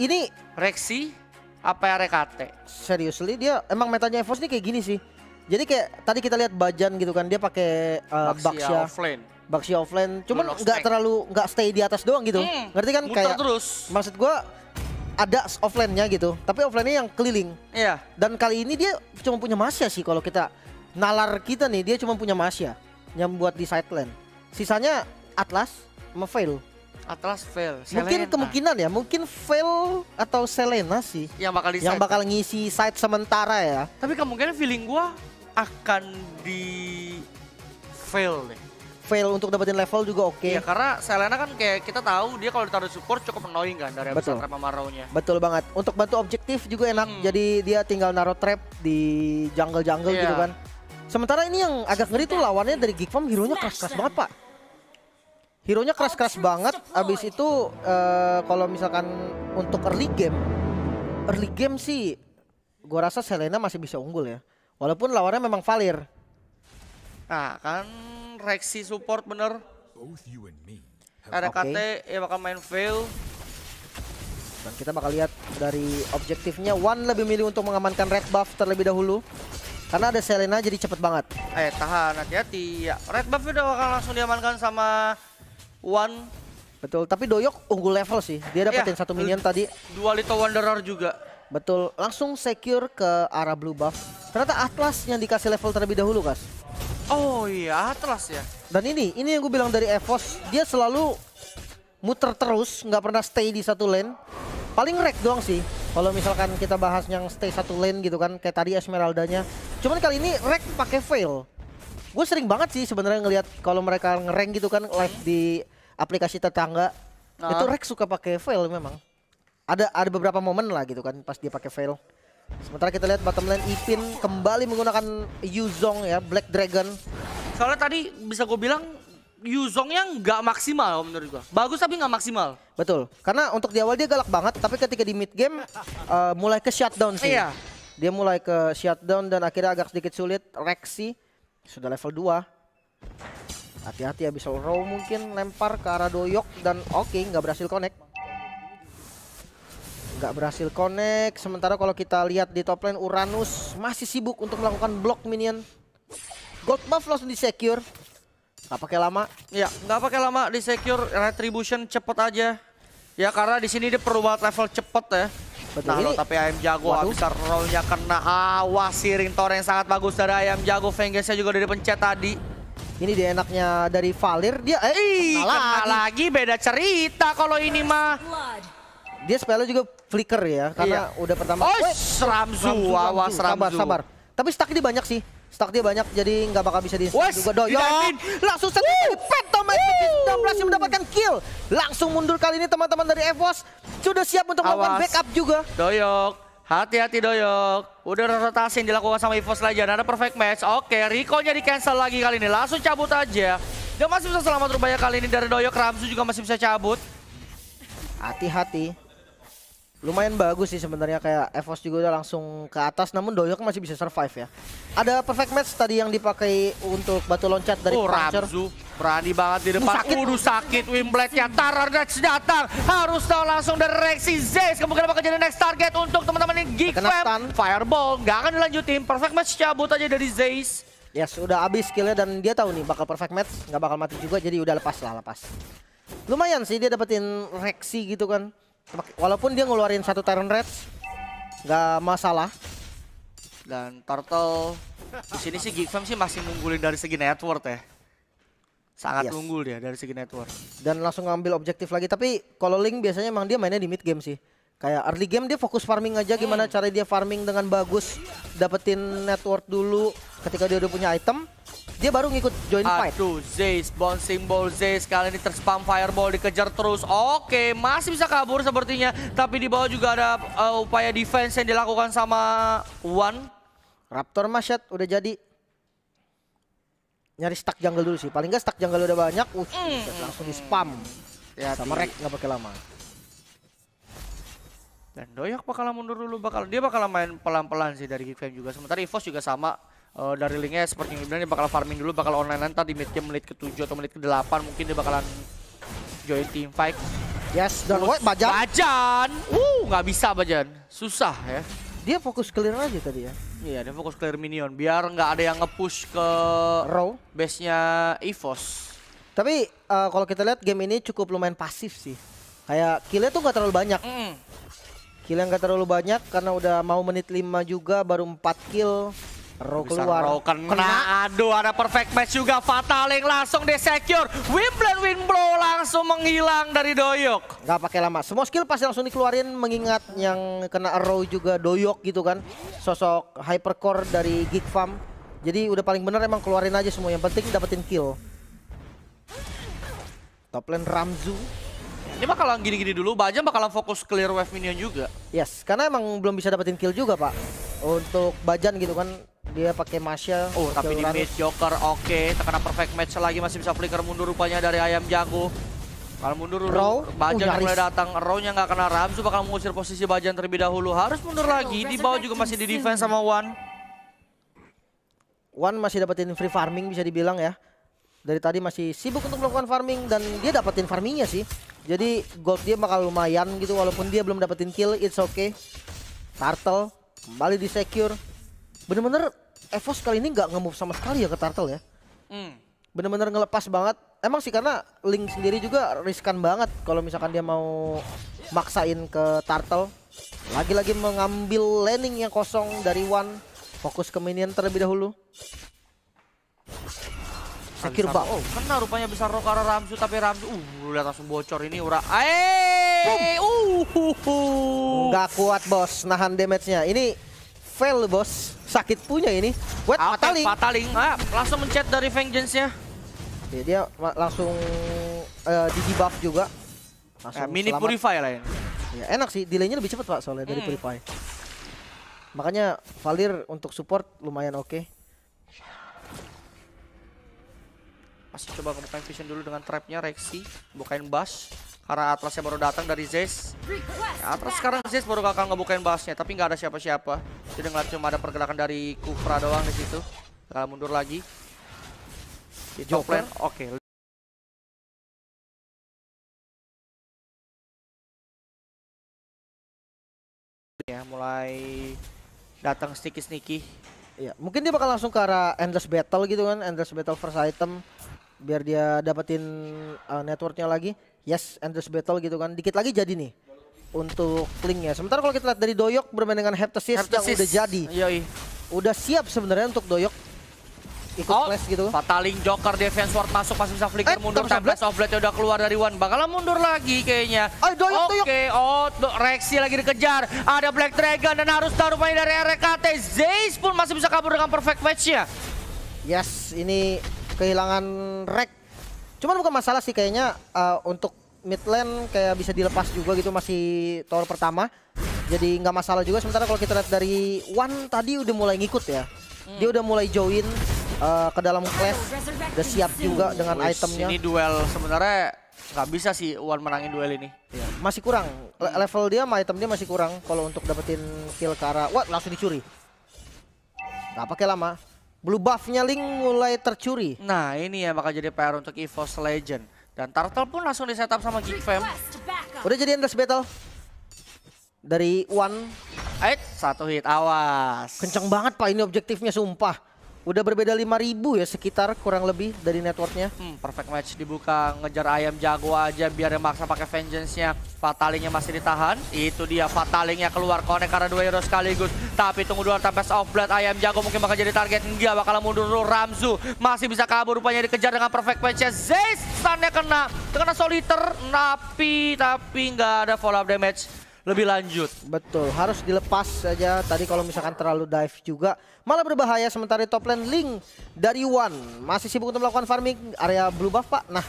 Ini Rexy apa ya, Rekate? Seriously dia emang metanya Evos ini kayak gini sih. Jadi kayak tadi kita lihat Bajan gitu kan dia pakai uh, eh, Baxia, Baxia offline. Baxia offline. Cuman nggak terlalu nggak stay di atas doang gitu. Hmm, Ngerti kan kayak terus. Maksud gua ada offline-nya gitu, tapi offline-nya yang keliling. Iya. Dan kali ini dia cuma punya Masya sih kalau kita nalar kita nih dia cuma punya Masya yang buat di side lane. Sisanya Atlas sama Fail. Atlas fail. Selena. Mungkin kemungkinan ya, mungkin fail atau Selena sih. Yang bakal Yang bakal ngisi side sementara ya. Tapi kemungkinan feeling gua akan di fail deh. Fail untuk dapetin level juga oke. Okay. Ya karena Selena kan kayak kita tahu dia kalau ditaruh support cukup annoying kan dari Betul. trap sama Rau-nya. Betul banget. Untuk bantu objektif juga enak. Hmm. Jadi dia tinggal naruh trap di jungle-jungle yeah. gitu iya. kan. Sementara ini yang agak ngeri tuh lawannya dari Geek Farm hero-nya keras-keras banget, Pak. Hero-nya keras-keras banget. Abis itu uh, kalau misalkan untuk early game, early game sih, gua rasa Selena masih bisa unggul ya. Walaupun lawannya memang Valir. Nah kan reaksi support bener. Ada okay. KT bakal main fail. Dan kita bakal lihat dari objektifnya. One lebih milih untuk mengamankan red buff terlebih dahulu. Karena ada Selena jadi cepet banget. Eh tahan hati-hati. Ya, red buff udah bakal langsung diamankan sama One. Betul, tapi Doyok unggul level sih. Dia dapetin yeah. satu minion tadi. Dua Little Wanderer juga. Betul, langsung secure ke arah blue buff. Ternyata Atlas yang dikasih level terlebih dahulu, Kas. Oh iya, Atlas ya. Dan ini, ini yang gue bilang dari Evos. Dia selalu muter terus, nggak pernah stay di satu lane. Paling rek doang sih. Kalau misalkan kita bahas yang stay satu lane gitu kan, kayak tadi Esmeraldanya. Cuman kali ini rek pakai fail gue sering banget sih sebenarnya ngelihat kalau mereka ngereng gitu kan live di aplikasi tetangga. Nah. Itu Rex suka pakai fail memang. Ada ada beberapa momen lah gitu kan pas dia pakai fail. Sementara kita lihat bottom lane Ipin kembali menggunakan Yuzong ya, Black Dragon. Soalnya tadi bisa gue bilang Yuzong yang nggak maksimal menurut gue Bagus tapi nggak maksimal. Betul. Karena untuk di awal dia galak banget, tapi ketika di mid game uh, mulai ke shutdown sih. Iya. Dia mulai ke shutdown dan akhirnya agak sedikit sulit. Rexi sudah level 2. Hati-hati abis ya, -hati, row mungkin lempar ke arah Doyok dan oke okay, nggak berhasil connect. Nggak berhasil connect. Sementara kalau kita lihat di top lane Uranus masih sibuk untuk melakukan block minion. Gold buff langsung di secure. Nggak pakai lama. Ya, nggak pakai lama di secure retribution cepet aja. Ya karena di sini dia perlu level cepet ya. Betul. Nah, ini... tapi Ayam Jago Waduh. bisa rollnya kena awasi tower yang sangat bagus dari Ayam Jago. fengesnya juga udah dipencet tadi. Ini dia enaknya dari Valir dia eh kena, lagi. lagi beda cerita kalau ini mah. Dia spellnya juga flicker ya karena iya. udah pertama. Oh, Ramzu, Ramzu, awas Ramzu. Sabar, sabar. Tapi stack ini banyak sih. Stuck dia banyak jadi nggak bakal bisa di juga doyong. Langsung set di pet Thomas sudah berhasil mendapatkan kill. Langsung mundur kali ini teman-teman dari Evos sudah siap untuk Awas. melakukan backup juga. Doyok. Hati-hati doyok. Udah rotasi yang dilakukan sama Evos lagi. Ada perfect match. Oke, Rico-nya di cancel lagi kali ini. Langsung cabut aja. Dia masih bisa selamat rupanya kali ini dari doyok. Ramsu juga masih bisa cabut. Hati-hati lumayan bagus sih sebenarnya kayak Evos juga udah langsung ke atas namun Doyok masih bisa survive ya. Ada perfect match tadi yang dipakai untuk batu loncat dari oh, Puncher. berani banget di depan. Sakit. Udah sakit tarar Tararnach datang. Harus tahu langsung dari Rexy Zeus Kemungkinan bakal jadi next target untuk teman-teman yang Geek Fam. Fireball Gak akan dilanjutin. Perfect match cabut aja dari Zeus Ya yes, sudah habis skillnya dan dia tahu nih bakal perfect match. Nggak bakal mati juga jadi udah lepas lah lepas. Lumayan sih dia dapetin Rexy gitu kan. Walaupun dia ngeluarin satu Tyron Reds, nggak masalah. Dan Turtle di sini sih Geekfam sih masih ngunggulin dari segi network ya. Sangat yes. unggul dia dari segi network. Dan langsung ngambil objektif lagi. Tapi kalau Link biasanya emang dia mainnya di mid game sih. Kayak early game dia fokus farming aja gimana hmm. cara dia farming dengan bagus. Dapetin network dulu ketika dia udah punya item dia baru ngikut join Aduh, fight. Aduh, Zeus, bouncing ball Zeus kali ini terspam fireball dikejar terus. Oke, masih bisa kabur sepertinya, tapi di bawah juga ada uh, upaya defense yang dilakukan sama Wan. Raptor Masyat udah jadi nyari stuck jungle dulu sih. Paling nggak stuck jungle udah banyak, uh, mm. langsung di spam. Ya, sama Rek nggak pakai lama. Dan Doyak bakal mundur dulu, bakal dia bakal main pelan-pelan sih dari Geek juga. Sementara Evos juga sama uh, dari linknya seperti yang bilang dia bakal farming dulu bakal online nanti di mid game menit ke-7 atau menit ke-8 mungkin dia bakalan join team fight. Yes, dan what Bajan. Bajan. Uh, nggak bisa Bajan. Susah ya. Dia fokus clear aja tadi ya. Iya, dia fokus clear minion biar nggak ada yang nge-push ke row base-nya EVOS. Tapi uh, kalau kita lihat game ini cukup lumayan pasif sih. Kayak killnya tuh nggak terlalu banyak. Mm. yang nggak terlalu banyak karena udah mau menit 5 juga baru 4 kill. Roh keluar. Roh kena. kena. Aduh, ada perfect match juga. Fataling langsung secure. Wimbledon Winbro langsung menghilang dari Doyok. Gak pakai lama. Semua skill pasti langsung dikeluarin mengingat yang kena Roh juga Doyok gitu kan. Sosok hypercore dari Geek Farm. Jadi udah paling bener emang keluarin aja semua. Yang penting dapetin kill. Top lane Ramzu. Ini bakalan gini-gini dulu, Bajam bakalan fokus clear wave minion juga. Yes, karena emang belum bisa dapetin kill juga, Pak. Untuk Bajan gitu kan, dia pakai Masya. Oh, tapi di mid Joker oke, okay. terkena perfect match lagi masih bisa flicker mundur rupanya dari Ayam Jago. Kalau mundur Row, Bajan uh, mulai datang, Row-nya nggak kena Ramzu bakal mengusir posisi Bajan terlebih dahulu. Harus mundur lagi, di bawah juga masih di defense sama Wan. Wan masih dapetin free farming bisa dibilang ya. Dari tadi masih sibuk untuk melakukan farming dan dia dapetin farmingnya sih. Jadi gold dia bakal lumayan gitu walaupun dia belum dapetin kill, it's okay. Turtle kembali di secure bener-bener Evos kali ini nggak nge-move sama sekali ya ke Turtle ya. Hmm. Bener-bener ngelepas banget. Emang sih karena Link sendiri juga riskan banget kalau misalkan dia mau maksain ke Turtle. Lagi-lagi mengambil landing yang kosong dari One, Fokus ke minion terlebih dahulu. Sekir bak. Oh, kena rupanya bisa rokara Ramsu tapi Ramsu uh lihat langsung bocor ini ura. Eh, uh. nggak kuat bos nahan damage-nya. Ini fail bos sakit punya ini. Buat Pataling. Pataling. Ah, langsung mencet dari Vengeance-nya. Ya, dia langsung uh, di debuff juga. Langsung eh, eh mini Purify lah ya. ya. Enak sih, delay-nya lebih cepat Pak soalnya hmm. dari Purify. Makanya Valir untuk support lumayan oke. Okay. Masih coba ngebukain vision dulu dengan trapnya Rexy, bukain Bass. Karena yang baru datang dari Zeus. Ya, Atlas sekarang Zeus baru bakal ngebukain bassnya, tapi nggak ada siapa-siapa. Jadi ngeliat cuma ada pergerakan dari Kufra doang di situ. Kalau mundur lagi. Di top oke. Okay. Ya, mulai datang sedikit-sedikit. Ya, mungkin dia bakal langsung ke arah endless battle gitu kan, endless battle first item biar dia dapetin uh, networknya lagi. Yes, Andrews Battle gitu kan. Dikit lagi jadi nih untuk linknya. Sementara kalau kita lihat dari Doyok bermain dengan Heptasis, Heptasis. yang udah jadi. Yoi. Udah siap sebenarnya untuk Doyok ikut oh, flash gitu. Kan. Fataling Joker defense ward masuk masih bisa flicker eh, mundur tapi of blade udah keluar dari one, Bakalan mundur lagi kayaknya. Oh, doyok, Oke, okay. oh do Rexy lagi dikejar. Ada Black Dragon dan harus taruh main dari RKT. Zeiss pun masih bisa kabur dengan perfect match-nya. Yes, ini kehilangan Rex Cuman bukan masalah sih kayaknya uh, untuk mid lane kayak bisa dilepas juga gitu masih tower pertama. Jadi nggak masalah juga sementara kalau kita lihat dari One tadi udah mulai ngikut ya. Dia udah mulai join uh, ke dalam clash. Udah siap juga dengan itemnya. Ini duel sebenarnya nggak bisa sih One menangin duel ini. Ya. Masih kurang. Le hmm. level dia sama item dia masih kurang kalau untuk dapetin kill ke arah. Wah, langsung dicuri. Gak pakai lama. Blue buffnya Link mulai tercuri. Nah ini ya bakal jadi PR untuk EVOS Legend. Dan Turtle pun langsung di setup sama Fam. Udah jadi endless battle. Dari One. Eh, satu hit, awas. Kenceng banget pak ini objektifnya sumpah. Udah berbeda 5000 ya sekitar kurang lebih dari networknya. Hmm, perfect match dibuka ngejar ayam jago aja biar yang maksa pakai vengeance-nya. Fatalingnya masih ditahan. Itu dia fatalingnya keluar konek karena dua hero sekaligus. Tapi tunggu dulu tempes off blade ayam jago mungkin bakal jadi target. Enggak bakal mundur dulu Ramzu. Masih bisa kabur rupanya dikejar dengan perfect match-nya. Zeiss stunnya kena. Kena soliter. Napi tapi nggak ada follow up damage lebih lanjut. Betul, harus dilepas saja. Tadi kalau misalkan terlalu dive juga malah berbahaya. Sementara top lane Link dari One masih sibuk untuk melakukan farming area blue buff, Pak. Nah,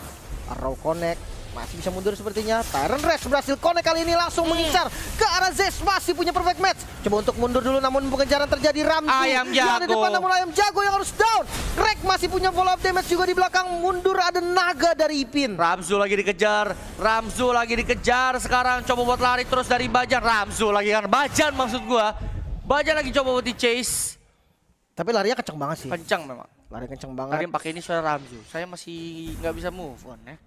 Arrow Connect masih bisa mundur sepertinya. Tyrant Rex berhasil connect kali ini langsung mengincar ke arah Zes. Masih punya perfect match. Coba untuk mundur dulu namun pengejaran terjadi Ramzi. Ayam jago. di depan namun Ayam Jago yang harus down. Rex masih punya follow up damage juga di belakang. Mundur ada naga dari Ipin. Ramzu lagi dikejar. Ramzu lagi dikejar. Sekarang coba buat lari terus dari Bajan. Ramzu lagi kan. Bajan maksud gua. Bajan lagi coba buat di chase. Tapi larinya kencang banget sih. Kencang memang. Lari kencang banget. Lari pakai ini suara Ramzu. Saya masih nggak bisa move on ya.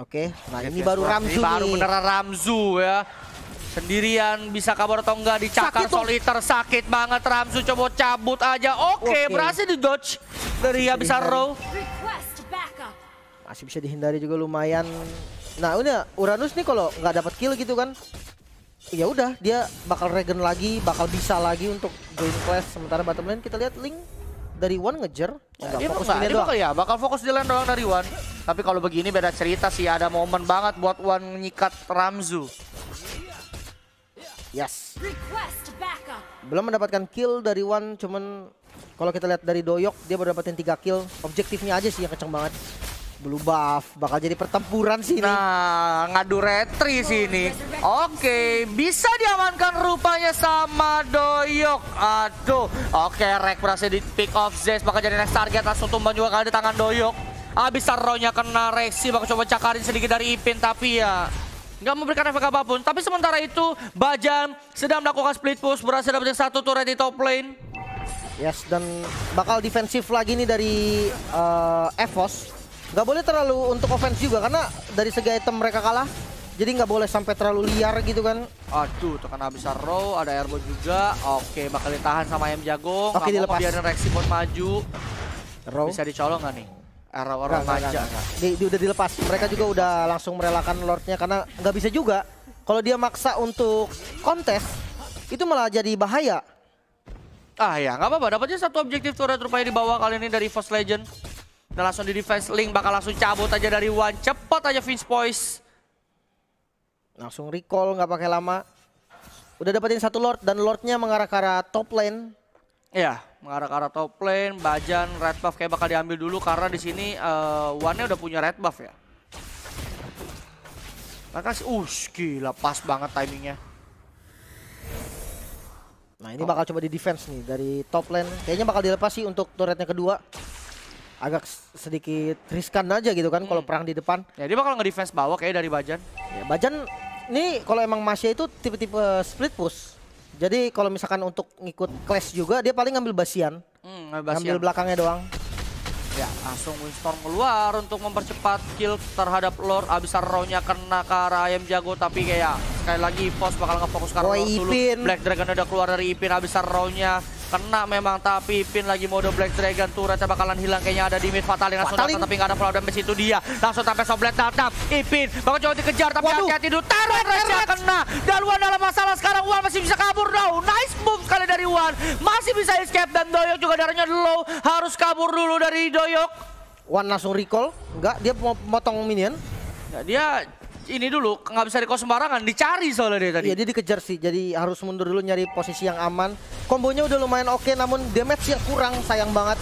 Oke, nah ini baru Ramzu ini baru beneran Ramzu ya. Sendirian bisa kabur atau enggak dicakar sakit soliter sakit banget Ramzu coba cabut aja. Oke, okay, okay. berhasil di dodge dari habis row. Masih bisa dihindari juga lumayan. Nah, ini Uranus nih kalau nggak dapat kill gitu kan. Ya udah, dia bakal regen lagi, bakal bisa lagi untuk join class. Sementara bottom lane kita lihat Link dari Wan ngejar, ya, fokus ini doang. ya, bakal fokus jalan doang dari Wan. Tapi kalau begini beda cerita sih, ada momen banget buat Wan nyikat Ramzu. Yes. Belum mendapatkan kill dari Wan, cuman kalau kita lihat dari Doyok, dia baru dapetin 3 kill. Objektifnya aja sih yang kenceng banget. Belum buff, bakal jadi pertempuran sih ini. Nah, ngadu retri sini. Oke, bisa diamankan rupanya sama Doyok. Aduh, oke Rek berhasil di pick off Zez, bakal jadi next target. Langsung tumbang juga kali di tangan Doyok. Abis taruhnya kena Rexy, bakal coba cakarin sedikit dari Ipin, tapi ya nggak memberikan efek apapun. Tapi sementara itu, Bajam sedang melakukan split push, berhasil dapetin satu turret di top lane. Yes, dan bakal defensif lagi nih dari uh, Evos nggak boleh terlalu untuk offense juga karena dari segi item mereka kalah jadi nggak boleh sampai terlalu liar gitu kan aduh terkena habis row ada airball juga oke bakal ditahan sama ayam jago oke dilepas biarin Rexy pun maju row bisa dicolong nggak nih arrow arrow maju di, udah dilepas mereka juga udah langsung merelakan lordnya karena nggak bisa juga kalau dia maksa untuk kontes itu malah jadi bahaya ah ya nggak apa-apa dapatnya satu objektif turret rupanya di bawah kali ini dari first Legend dan langsung di defense link bakal langsung cabut aja dari Wan. Cepat aja Vince Poise. Langsung recall nggak pakai lama. Udah dapetin satu Lord dan Lordnya mengarah ke arah top lane. Iya, mengarah ke arah top lane. Bajan red buff kayak bakal diambil dulu karena di sini uh, eh, Wan-nya udah punya red buff ya. Makasih, uh, gila pas banget timingnya. Nah ini oh. bakal coba di defense nih dari top lane. Kayaknya bakal dilepas sih untuk turretnya kedua agak sedikit riskan aja gitu kan hmm. kalau perang di depan. Ya dia bakal nge-defense bawah kayak dari Bajan. Ya, Bajan ini kalau emang Masya itu tipe-tipe split push. Jadi kalau misalkan untuk ngikut clash juga dia paling ngambil basian. Hmm, basian. Ngambil belakangnya doang. Ya, langsung Windstorm keluar untuk mempercepat kill terhadap Lord. abisar rownya karena kena ke arah ayam jago, tapi kayak sekali lagi Pos bakal ngefokus ke Roy dulu. Black Dragon udah keluar dari Ipin, abisar rownya. Kena memang tapi Pin lagi mode Black Dragon turretnya bakalan hilang kayaknya ada di mid Fatal yang langsung datang tapi nggak ada follow damage itu dia langsung sampai soblet datang Ipin bakal coba dikejar tapi hati-hati dulu teror Reza kena Dalwan dalam masalah sekarang Wan masih bisa kabur no nice move sekali dari Wan masih bisa escape dan Doyok juga darahnya low harus kabur dulu dari Doyok Wan langsung recall enggak dia mau potong minion Nah, dia ini dulu nggak bisa dikos sembarangan dicari soalnya dia tadi. Iya dia dikejar sih jadi harus mundur dulu nyari posisi yang aman. Kombonya udah lumayan oke namun damage yang kurang sayang banget.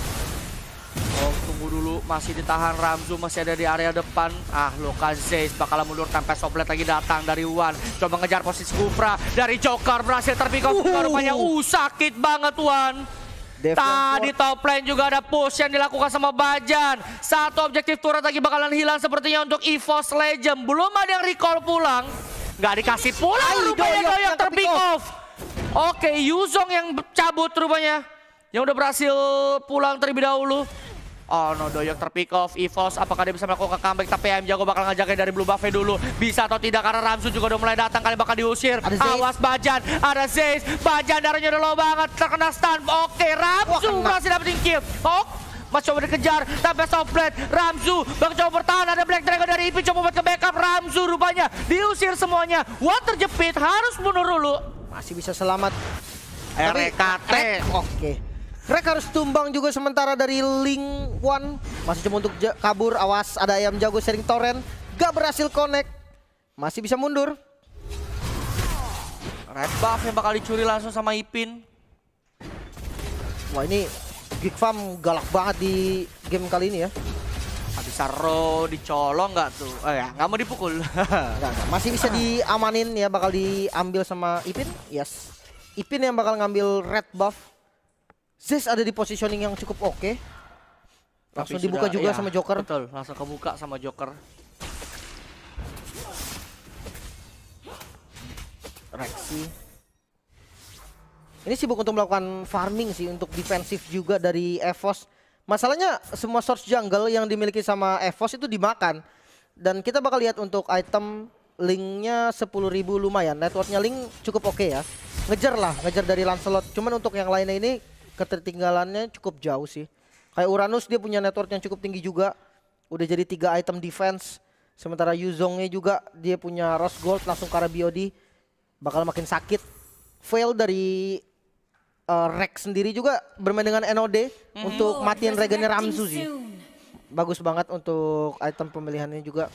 Oh tunggu dulu masih ditahan Ramzu masih ada di area depan. Ah Luka Zeis bakal mundur tanpa soplet lagi datang dari Wan. Coba ngejar posisi Kufra dari Joker berhasil terpikau Uhuh. rupanya uh sakit banget Wan. Def Tadi top lane juga ada push yang dilakukan sama Bajan. Satu objektif turret lagi bakalan hilang sepertinya untuk EVOS Legend. Belum ada yang recall pulang. Gak dikasih pulang Ay, rupanya doyok, doyok terpick off. Oke, Yuzong yang cabut rupanya. Yang udah berhasil pulang terlebih dahulu. Oh no, Doyok terpick off, Evos apakah dia bisa melakukan comeback tapi AM Jago bakal ngajakin dari Blue Buffet dulu bisa atau tidak karena Ramsu juga udah mulai datang kalian bakal diusir awas Bajan, ada Zeiss Bajan darahnya udah low banget, terkena stun oke Ramsu Wah, berhasil dapetin kill oke masih coba dikejar tapi soft Ramzu bang coba bertahan ada Black Dragon dari IP coba buat ke backup Ramzu rupanya diusir semuanya Water jepit harus bunuh dulu masih bisa selamat RKT oke okay. Rek harus tumbang juga sementara dari Ling Wan. Masih cuma untuk kabur. Awas ada ayam jago sering torrent. Gak berhasil connect. Masih bisa mundur. Red buff yang bakal dicuri langsung sama Ipin. Wah ini Geek Farm galak banget di game kali ini ya. Habis Saro dicolong nggak tuh? oh ya, nggak mau dipukul. gak, gak. Masih bisa diamanin ya, bakal diambil sama Ipin. Yes. Ipin yang bakal ngambil red buff. Zes ada di positioning yang cukup oke. Okay. Langsung sudah, dibuka juga ya, sama Joker. Betul, langsung kebuka sama Joker. Rexy. Ini sibuk untuk melakukan farming sih untuk defensif juga dari Evos. Masalahnya semua source jungle yang dimiliki sama Evos itu dimakan. Dan kita bakal lihat untuk item linknya 10.000 lumayan. Networknya link cukup oke okay ya. Ngejar lah, ngejar dari Lancelot. Cuman untuk yang lainnya ini ketertinggalannya cukup jauh sih. Kayak Uranus dia punya network yang cukup tinggi juga. Udah jadi tiga item defense. Sementara Yuzongnya juga dia punya Rose Gold langsung ke Biodi. Bakal makin sakit. Fail dari uh, Rex sendiri juga bermain dengan NOD mm. untuk matiin regennya Ramzu sih. Bagus banget untuk item pemilihannya juga.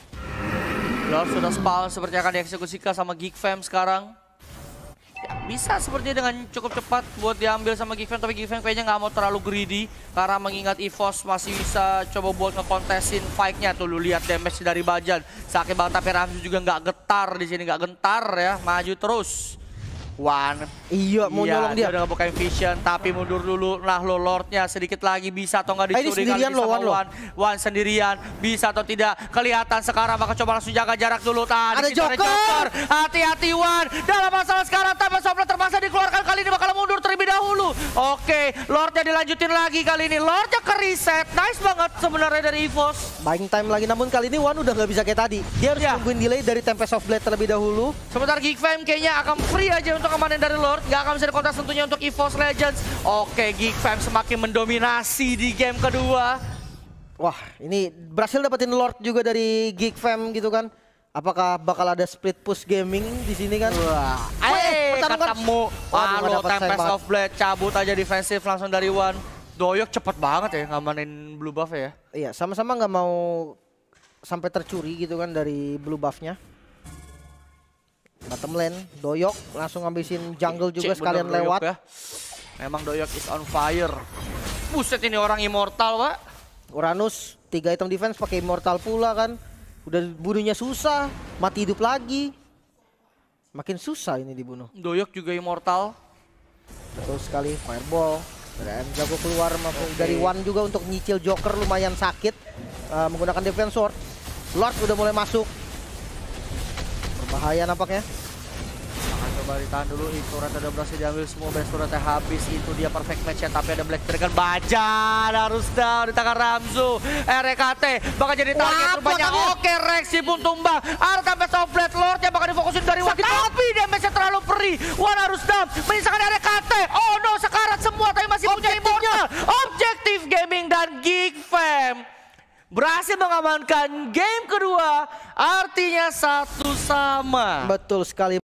Lord sudah spawn seperti akan dieksekusikan sama Geek Fam sekarang. Ya, bisa seperti dengan cukup cepat buat diambil sama Given tapi Given kayaknya nggak mau terlalu greedy karena mengingat EVOS masih bisa coba buat ngekontesin fight-nya tuh lu lihat damage dari Bajan sakit banget tapi Ramsu juga nggak getar di sini nggak gentar ya maju terus One. Iya, mau iya, nyolong dia. Dia udah bukain vision, tapi mundur dulu. Nah, lo Lordnya sedikit lagi bisa atau nggak eh, dicuri. Ini sendirian lo, One, One. One sendirian, bisa atau tidak. Kelihatan sekarang, maka coba langsung jaga jarak dulu. Nah, ada Joker. Hati-hati, One. Dalam masalah sekarang, tapi Sopla terpaksa dikeluarkan kali ini. Bakal mundur terlebih dahulu. Oke, Lordnya dilanjutin lagi kali ini. Lordnya ke reset. Nice banget sebenarnya dari Evos. Buying time lagi, namun kali ini One udah nggak bisa kayak tadi. Dia harus ya. nungguin delay dari Tempest of Blade terlebih dahulu. Sebentar Geek Fam kayaknya akan free aja untuk kemarin dari Lord. Nggak akan bisa dikontak tentunya untuk EVOS Legends. Oke, Geek Fam semakin mendominasi di game kedua. Wah, ini berhasil dapetin Lord juga dari Geek Fam gitu kan. Apakah bakal ada split push gaming di sini kan? Wah, eh kan? ketemu. Halo, Tempest of Blade cabut aja defensif langsung dari One. Doyok cepet banget ya ngamanin blue buff ya. Iya, sama-sama nggak mau sampai tercuri gitu kan dari blue buffnya. Bottom lane, Doyok langsung ngabisin jungle juga Cik, sekalian bener, lewat. Doyok ya. Memang Doyok is on fire. Buset ini orang immortal, Pak. Uranus, tiga item defense pakai immortal pula kan. Udah bunuhnya susah, mati hidup lagi. Makin susah ini dibunuh. Doyok juga immortal. Betul sekali, fireball. Dan jago keluar okay. dari One juga untuk nyicil Joker lumayan sakit. Uh, menggunakan defense sword. Lord udah mulai masuk. Bahaya nampaknya. Akan coba ditahan dulu. Itu rata udah berhasil diambil semua. Best turret habis. Itu dia perfect match ya. Tapi ada Black Dragon. baja harus down di tangan Ramzu. RKT e bakal jadi target Wah, rupanya. Oke reaksi pun tumbang. Best of Blade Lordnya bakal difokusin dari waktu Tapi damage-nya terlalu perih. Wan harus down. Menyisakan RKT. E oh no sekarat semua tapi masih Objektifnya. punya immortal. Objektif Gaming dan Geek Fam berhasil mengamankan game kedua artinya satu sama. Betul sekali.